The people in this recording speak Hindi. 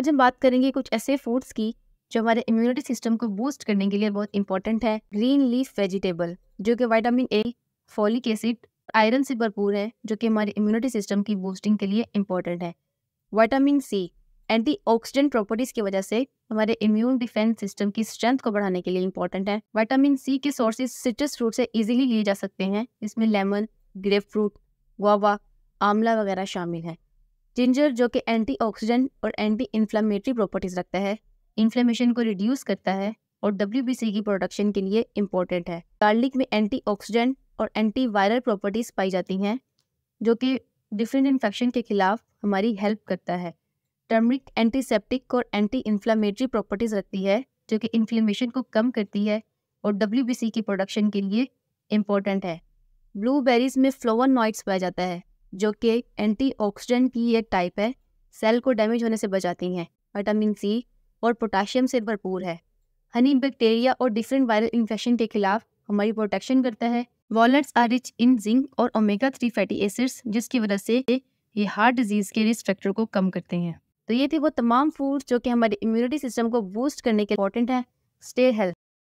आज हम बात करेंगे कुछ ऐसे फूड्स की जो हमारे इम्यूनिटी सिस्टम को बूस्ट करने के लिए बहुत इंपॉर्टेंट है ग्रीन लीफ वेजिटेबल जो कि vitamin A folic acid iron से भरपूर है जो कि हमारे इम्यूनिटी सिस्टम की बूस्टिंग के लिए इंपॉर्टेंट है vitamin C antioxidant properties की वजह से हमारे इम्यून डिफेंस सिस्टम की स्ट्रेंथ को बढ़ाने के लिए इंपॉर्टेंट है विटामिन सी के सोर्सेज सिट्रस फ्रूट से इजीली लिए जा सकते हैं इसमें लेमन ग्रेप फ्रूट गुआवा आंवला वगैरह शामिल है जिंजर जो कि एंटी और एंटी इन्फ्लामेटरी प्रॉपर्टीज रखता है इन्फ्लेमेशन को रिड्यूस करता है और डब्ल्यू की प्रोडक्शन के लिए इम्पोर्टेंट है गार्लिक में एंटी और एंटी वायरल प्रॉपर्टीज पाई जाती हैं जो कि डिफरेंट इन्फेक्शन के खिलाफ हमारी हेल्प करता है टर्मरिक एंटीसेप्टिक और एंटी इन्फ्लामेटरी प्रॉपर्टीज रखती है जो कि इन्फ्लेमेशन को कम करती है और डब्ल्यू की प्रोडक्शन के लिए इम्पोर्टेंट है ब्लूबेरीज में फ्लोवन पाया जाता है जो कि एंटीऑक्सीडेंट की एक टाइप है सेल को डैमेज होने से बचाती हैं विटामिन सी और पोटाशियम से भरपूर है हनी बैक्टीरिया और डिफरेंट वायरल इन्फेक्शन के खिलाफ हमारी प्रोटेक्शन करता है walnuts are rich in zinc और ओमेगा थ्री फैटी एसिड्स जिसकी वजह से ये हार्ट डिजीज़ के रिस्क फैक्टर को कम करते हैं तो ये थे वो तमाम फूड्स जो कि हमारे इम्यूनिटी सिस्टम को बूस्ट करने के इम्पोर्टेंट हैं स्टे हेल्थ